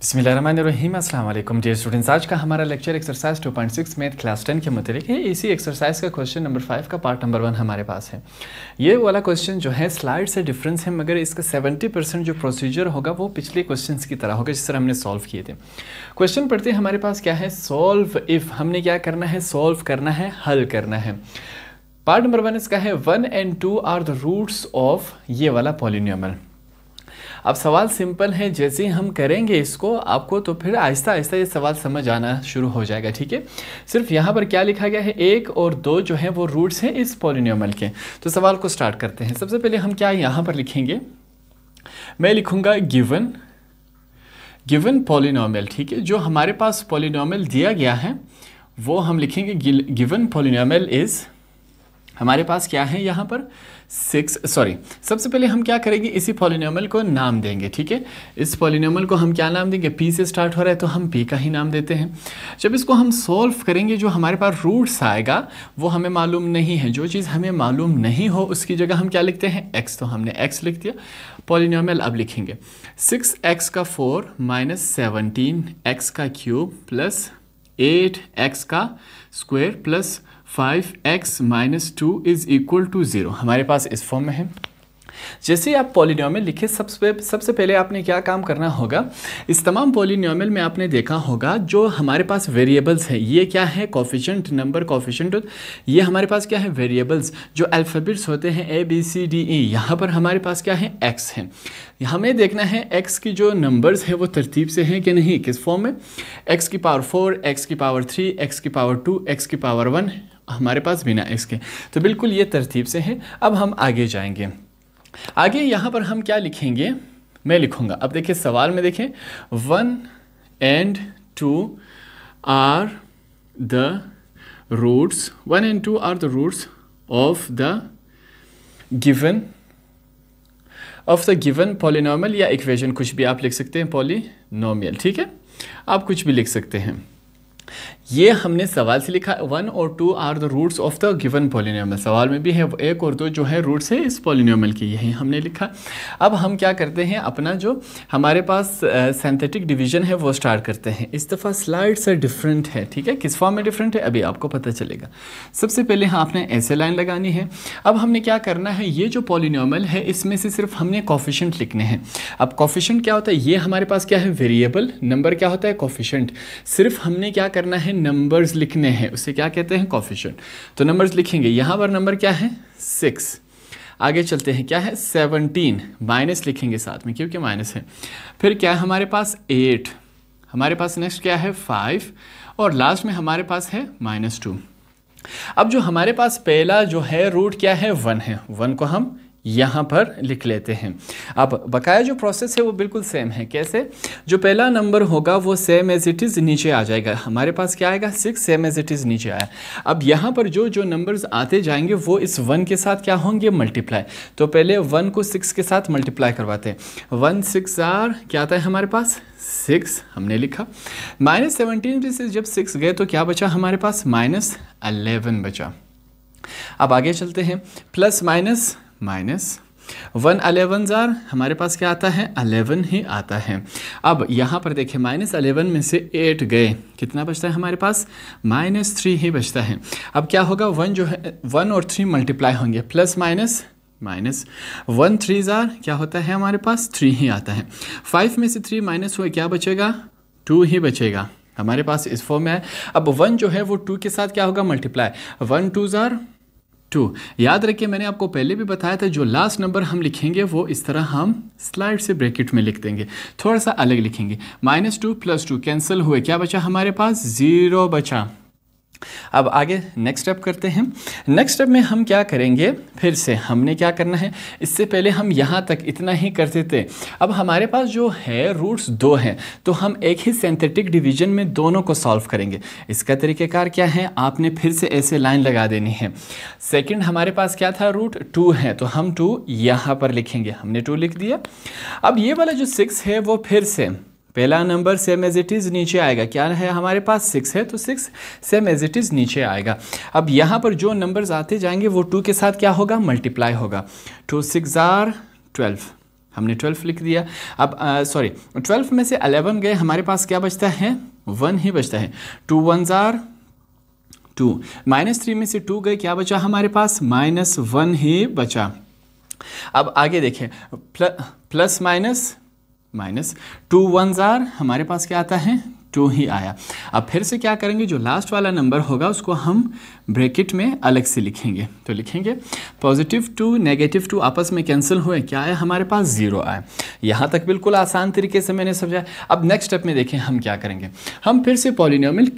बसमीम अल्लाम dear students आज का हमारा लेक्चर एक्सरसाइज 2.6 मैथ क्लास 10 के मुताबिक है इसी एक्सरसाइज का क्वेश्चन नंबर फाइव का पार्ट नंबर वन हमारे पास है ये वाला क्वेश्चन जो है स्लाइड से डिफरेंस है मगर इसका 70 परसेंट जो प्रोसीजर होगा वो पिछले क्वेश्चन की तरह होगा जिस तरह हमने सॉल्व किए थे क्वेश्चन पढ़ते हमारे पास क्या है सॉल्व इफ़ हमने क्या करना है सॉल्व करना है हल करना है पार्ट नंबर वन इसका है one and two are the roots of ये वाला पॉलिनियमल अब सवाल सिंपल है जैसे हम करेंगे इसको आपको तो फिर आहिस्ता आहिस्ता ये सवाल समझ आना शुरू हो जाएगा ठीक है सिर्फ यहाँ पर क्या लिखा गया है एक और दो जो है वो रूट्स हैं इस पोलिनियमल के तो सवाल को स्टार्ट करते हैं सबसे पहले हम क्या यहाँ पर लिखेंगे मैं लिखूँगा गिवन गिवन पोलिनॉमल ठीक है जो हमारे पास पोलिनॉमल दिया गया है वो हम लिखेंगे गिवन पोलिनॉमल इज़ हमारे पास क्या है यहाँ पर सिक्स सॉरी सबसे पहले हम क्या करेंगे इसी पॉलिनोमल को नाम देंगे ठीक है इस पॉलिनोमल को हम क्या नाम देंगे पी से स्टार्ट हो रहा है तो हम पी का ही नाम देते हैं जब इसको हम सॉल्व करेंगे जो हमारे पास रूट्स आएगा वो हमें मालूम नहीं है जो चीज़ हमें मालूम नहीं हो उसकी जगह हम क्या लिखते हैं एक्स तो हमने एक्स लिख दिया पॉलिनोमल अब लिखेंगे सिक्स एक्स का फोर माइनस सेवनटीन एक्स का क्यूब प्लस एट एक्स का square plus five X minus two is equal to zero हमारे पास इस फॉर्म में है जैसे आप पॉलिनोमियल लिखे सबसे सबसे पहले आपने क्या काम करना होगा इस तमाम पॉलिनोमियल में आपने देखा होगा जो हमारे पास वेरिएबल्स हैं ये क्या है कॉफिशेंट नंबर कॉफिशेंट ये हमारे पास क्या है वेरिएबल्स जो अल्फ़ाबेट्स होते हैं A B C D E यहाँ पर हमारे पास क्या है एक्स है हमें देखना है एक्स की जो नंबर्स है वो तरतीब से हैं कि नहीं किस फॉर्म में एक्स की पावर फोर एक्स की पावर थ्री एक्स की पावर टू एक्स की पावर वन हमारे पास बिना इसके तो बिल्कुल ये तरतीब से है अब हम आगे जाएंगे आगे यहाँ पर हम क्या लिखेंगे मैं लिखूँगा अब देखिए सवाल में देखें one and two are the roots one and two are the roots of the given of the given polynomial या इक्वेशन कुछ भी आप लिख सकते हैं पॉलिनॉमियल ठीक है आप कुछ भी लिख सकते हैं ये हमने सवाल से लिखा वन और two are the roots of the given polynomial सवाल में भी है एक और दो जो है रूट्स है इस पॉलिनोमियल की यही हमने लिखा अब हम क्या करते हैं अपना जो हमारे पास सेंथेटिक uh, डिवीजन है वो स्टार्ट करते हैं इस दफ़ा स्लाइड से डिफरेंट है ठीक है किस फॉर्म में डिफरेंट है अभी आपको पता चलेगा सबसे पहले हाँ आपने ऐसे लाइन लगानी है अब हमने क्या करना है ये जो पॉलिनोमियल है इसमें से सिर्फ हमने कॉफिशेंट लिखने हैं अब कॉफिशेंट क्या होता है ये हमारे पास क्या है वेरिएबल नंबर क्या होता है कॉफिशेंट सिर्फ हमने क्या करना है नंबर्स लिखने हैं उसे क्या कहते हैं कॉफिशन तो नंबर्स लिखेंगे यहाँ पर नंबर क्या है सिक्स आगे चलते हैं क्या है सेवनटीन माइनस लिखेंगे साथ में क्योंकि माइनस है फिर क्या है हमारे पास एट हमारे पास नेक्स्ट क्या है फाइव और लास्ट में हमारे पास है माइनस टू अब जो हमारे पास पहला जो है रूट क्या है वन है वन को हम यहाँ पर लिख लेते हैं अब बकाया जो प्रोसेस है वो बिल्कुल सेम है कैसे जो पहला नंबर होगा वो सेम एज इट इज़ नीचे आ जाएगा हमारे पास क्या आएगा six same as it is नीचे आया अब यहाँ पर जो जो नंबर्स आते जाएंगे वो इस वन के साथ क्या होंगे मल्टीप्लाई तो पहले वन को सिक्स के साथ मल्टीप्लाई करवाते हैं वन सिक्स आर क्या आता है हमारे पास सिक्स हमने लिखा माइनस सेवनटीन से जब सिक्स गए तो क्या बचा हमारे पास माइनस अलेवन बचा अब आगे चलते हैं plus minus minus one eleven ज़ार हमारे पास क्या आता है अलेवन ही आता है अब यहाँ पर देखिए माइनस अलेवन में से एट गए कितना बचता है हमारे पास माइनस थ्री ही बचता है अब क्या होगा वन जो है वन और थ्री मल्टीप्लाई होंगे plus minus minus one three ज़ार क्या होता है हमारे पास थ्री ही आता है फाइव में से थ्री माइनस हुए क्या बचेगा टू ही बचेगा हमारे पास इस फॉर्म में है अब वन जो है वो टू के साथ क्या होगा मल्टीप्लाई वन टू ज़ार टू याद रखिए मैंने आपको पहले भी बताया था जो लास्ट नंबर हम लिखेंगे वो इस तरह हम स्लाइड से ब्रैकेट में लिख देंगे थोड़ा सा अलग लिखेंगे minus two plus two cancel हुए क्या बचा हमारे पास ज़ीरो बचा अब आगे नेक्स्ट स्टेप करते हैं नेक्स्ट स्टेप में हम क्या करेंगे फिर से हमने क्या करना है इससे पहले हम यहाँ तक इतना ही करते थे अब हमारे पास जो है रूट्स दो हैं तो हम एक ही सिंथेटिक डिवीजन में दोनों को सॉल्व करेंगे इसका तरीक़ेकार क्या है आपने फिर से ऐसे लाइन लगा देनी है सेकेंड हमारे पास क्या था रूट टू है तो हम टू यहाँ पर लिखेंगे हमने टू लिख दिया अब ये वाला जो सिक्स है वो फिर से पहला number same as it is नीचे आएगा क्या है हमारे पास सिक्स है तो six same as it is नीचे आएगा अब यहाँ पर जो नंबर्स आते जाएंगे वो टू के साथ क्या होगा मल्टीप्लाई होगा टू सिक्स आर ट्वेल्व हमने ट्वेल्व लिख दिया अब सॉरी ट्वेल्व में से अलेवन गए हमारे पास क्या बचता है वन ही बचता है टू वन ज़ार टू माइनस थ्री में से टू गए क्या बचा हमारे पास माइनस वन ही बचा अब आगे देखें प्ल, plus minus minus two one ज़ार हमारे पास क्या आता है टू ही आया अब फिर से क्या करेंगे जो लास्ट वाला नंबर होगा उसको हम ब्रैकेट में अलग से लिखेंगे तो लिखेंगे पॉजिटिव टू नेगेटिव टू आपस में कैंसिल हुए क्या आया हमारे पास ज़ीरो आया यहाँ तक बिल्कुल आसान तरीके से मैंने समझाया अब नेक्स्ट स्टेप में देखें हम क्या करेंगे हम फिर से पॉलिनोमियल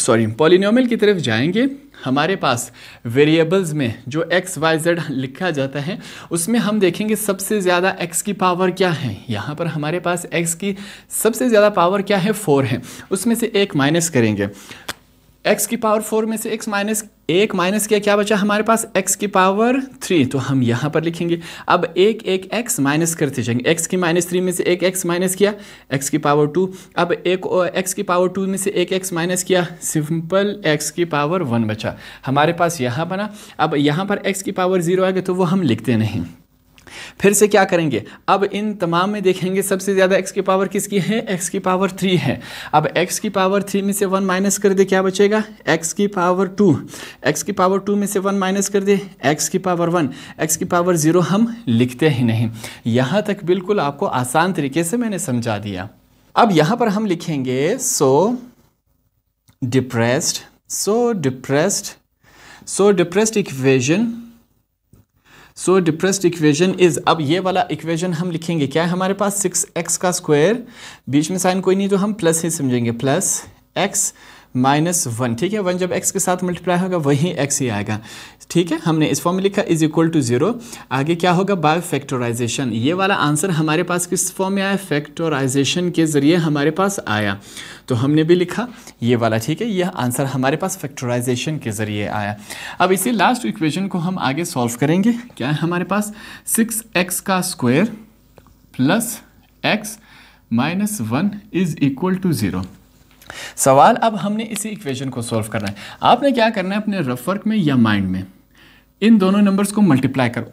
सॉरी पॉलिनोमियल की तरफ जाएंगे हमारे पास वेरिएबल्स में जो एक्स वाई जेड लिखा जाता है उसमें हम देखेंगे सबसे ज़्यादा एक्स की पावर क्या है यहाँ पर हमारे पास एक्स की सबसे ज़्यादा पावर क्या है फोर है उसमें से एक माइनस करेंगे एक्स की पावर फोर में से एक्स माइनस एक माइनस किया क्या बचा हमारे पास एक्स की पावर थ्री तो हम यहाँ पर लिखेंगे अब एक एक एक्स माइनस करते जाएंगे एक्स की माइनस थ्री में से एक एक्स माइनस किया एक्स की पावर टू अब एक एक्स की पावर टू में से एक एक्स माइनस किया सिंपल एक्स की पावर वन बचा हमारे पास यहाँ बना अब यहाँ पर एक्स की पावर ज़ीरो आ गए तो वो हम लिखते नहीं फिर से क्या करेंगे अब इन तमाम में देखेंगे सबसे ज़्यादा एक्स की पावर किसकी है एक्स की पावर थ्री है अब एक्स की पावर थ्री में से वन माइनस कर दे क्या बचेगा एक्स की पावर टू एक्स की पावर टू में से वन माइनस कर दे एक्स की पावर वन एक्स की पावर ज़ीरो हम लिखते ही नहीं यहाँ तक बिल्कुल आपको आसान तरीके से मैंने समझा दिया अब यहाँ पर हम लिखेंगे so depressed so depressed so depressed equation so depressed equation is अब ये वाला इक्वेशन हम लिखेंगे क्या है हमारे पास सिक्स एक्स का स्क्वायर बीच में साइन कोई नहीं तो हम प्लस ही समझेंगे प्लस एक्स माइनस वन ठीक है वन जब एक्स के साथ मल्टीप्लाई होगा वही एक्स ही आएगा ठीक है हमने इस फॉर्म में लिखा इज इक्वल टू जीरो आगे क्या होगा बाय फैक्टोराइजेशन ये वाला आंसर हमारे पास किस फॉर्म में आया फैक्टोराइजेशन के ज़रिए हमारे पास आया तो हमने भी लिखा ये वाला ठीक है यह आंसर हमारे पास फैक्टराइजेशन के ज़रिए आया अब इसी लास्ट इक्वेशन को हम आगे सॉल्व करेंगे क्या है हमारे पास सिक्स एक्स का square plus X minus one is equal to zero सवाल अब हमने इसी इक्वेशन को सॉल्व करना है आपने क्या करना है अपने रफ वर्क में या माइंड में इन दोनों नंबर्स को मल्टीप्लाई करो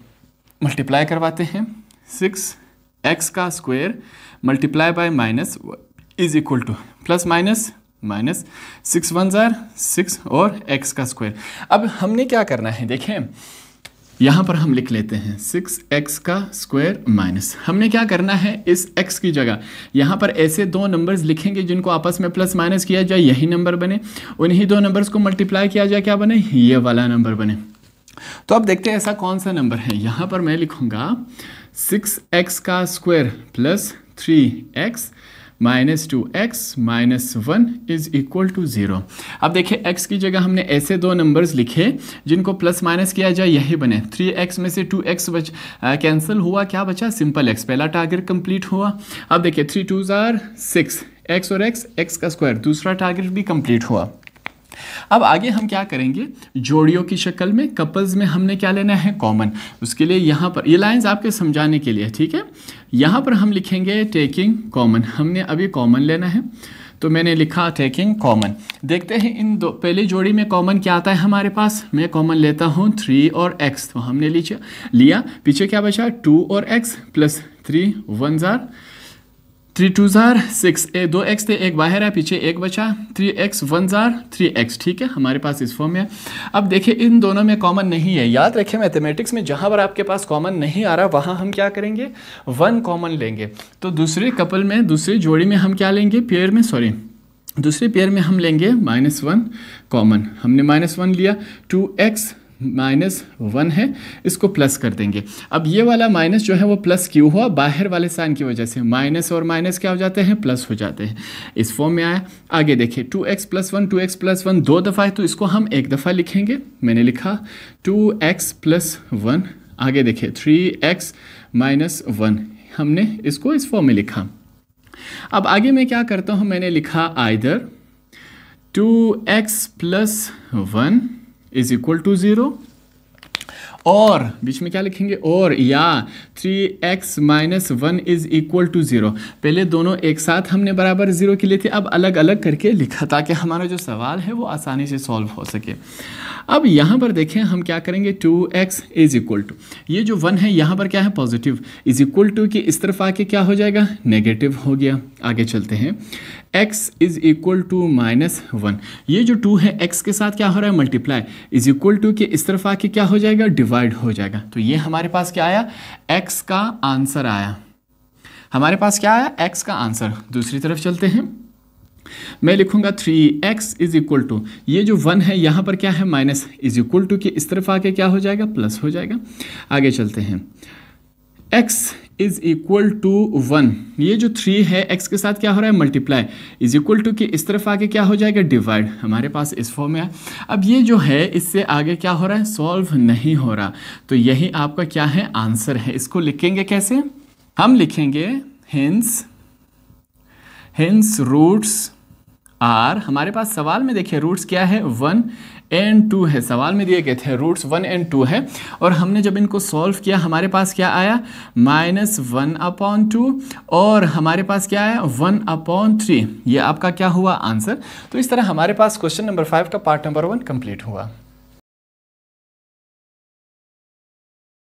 मल्टीप्लाई करवाते हैं सिक्स एक्स का square multiply by minus is equal to plus minus minus six one ज़ार सिक्स और एक्स का स्क्वायर अब हमने क्या करना है देखें यहाँ पर हम लिख लेते हैं सिक्स एक्स का स्क्वायर माइनस हमने क्या करना है इस x की जगह यहाँ पर ऐसे दो नंबर्स लिखेंगे जिनको आपस में प्लस माइनस किया जाए यही नंबर बने उन्हीं दो नंबर्स को मल्टीप्लाई किया जाए क्या बने ये वाला नंबर बने तो अब देखते हैं ऐसा कौन सा नंबर है यहाँ पर मैं लिखूँगा सिक्स एक्स का square plus three X minus two X minus one is equal to zero अब देखिए एक्स की जगह हमने ऐसे दो नंबर्स लिखे जिनको प्लस माइनस किया जाए यही बने थ्री एक्स में से टू एक्स बच कैंसिल हुआ क्या बचा सिंपल एक्स पहला टारगेट कंप्लीट हुआ अब देखिए थ्री टू ज़ार सिक्स एक्स और एक्स एक्स का स्क्वायर दूसरा टारगेट भी कंप्लीट हुआ अब आगे हम क्या करेंगे जोड़ियों की शक्ल में कपल्स में हमने क्या लेना है कॉमन उसके लिए यहाँ पर ये लाइंस आपके समझाने के लिए ठीक है यहाँ पर हम लिखेंगे टेकिंग कॉमन हमने अभी कॉमन लेना है तो मैंने लिखा टेकिंग कॉमन देखते हैं इन दो पहली जोड़ी में कॉमन क्या आता है हमारे पास मैं कॉमन लेता हूँ थ्री और एक्स तो हमने लीजिए लिया पीछे क्या बचा टू और एक्स प्लस थ्री वन ज़ार थ्री टू ज़ार सिक्स ए दो एक्स थे एक बाहर है पीछे एक बचा थ्री एक्स वन ज़ार थ्री एक्स ठीक है हमारे पास इस फॉर्म में है अब देखिए इन दोनों में कॉमन नहीं है याद रखें मैथमेटिक्स में जहाँ पर आपके पास कॉमन नहीं आ रहा वहाँ हम क्या करेंगे वन कॉमन लेंगे तो दूसरे कपल में दूसरी जोड़ी में हम क्या लेंगे पेयर में सॉरी दूसरे पेयर में हम लेंगे माइनस वन कॉमन हमने माइनस वन लिया टू एक्स माइनस वन है इसको प्लस कर देंगे अब ये वाला माइनस जो है वो प्लस क्यों हुआ बाहर वाले साइन की वजह से माइनस और माइनस क्या हो जाते हैं प्लस हो जाते हैं इस फॉर्म में आया आगे देखिए two X plus one two X plus one दो दफ़ा है तो इसको हम एक दफ़ा लिखेंगे मैंने लिखा टू एक्स प्लस वन आगे देखिए थ्री एक्स माइनस वन हमने इसको इस फॉर्म में लिखा अब आगे मैं क्या करता हूँ मैंने लिखा either two X plus one is equal to 0 और बीच में क्या लिखेंगे और या three X minus one is equal to zero पहले दोनों एक साथ हमने बराबर ज़ीरो के लिए थे अब अलग अलग करके लिखा ताकि हमारा जो सवाल है वो आसानी से सॉल्व हो सके अब यहाँ पर देखें हम क्या करेंगे two X is equal to ये जो वन है यहाँ पर क्या है पॉजिटिव इज़ इक्वल टू कि इस तरफ आके क्या हो जाएगा नेगेटिव हो गया आगे चलते हैं x is equal to minus one ये जो टू है x के साथ क्या हो रहा है मल्टीप्लाई इज़ इक्वल टू कि इस तरफ आके क्या हो जाएगा डिवाइड डिवाइड हो जाएगा तो ये हमारे पास क्या आया x का आंसर आया हमारे पास क्या आया एक्स का आंसर दूसरी तरफ चलते हैं मैं लिखूंगा three X is equal to ये जो वन है यहां पर क्या है माइनस इज इक्वल टू के इस तरफ आके क्या हो जाएगा प्लस हो जाएगा आगे चलते हैं X is equal to one ये जो थ्री है एक्स के साथ क्या हो रहा है मल्टीप्लाई इज इक्वल टू कि इस तरफ आगे क्या हो जाएगा डिवाइड हमारे पास इस फॉर्म में है अब ये जो है इससे आगे क्या हो रहा है सॉल्व नहीं हो रहा तो यही आपका क्या है आंसर है इसको लिखेंगे कैसे हम लिखेंगे हिंस हिंस रूट्स आर हमारे पास सवाल में देखिए रूट्स क्या है वन एंड टू है सवाल में दिए गए थे रूट्स वन एंड टू है और हमने जब इनको सॉल्व किया हमारे पास क्या आया माइनस वन अपॉन टू और हमारे पास क्या आया वन अपॉन थ्री ये आपका क्या हुआ आंसर तो इस तरह हमारे पास क्वेश्चन नंबर फाइव का पार्ट नंबर वन कंप्लीट हुआ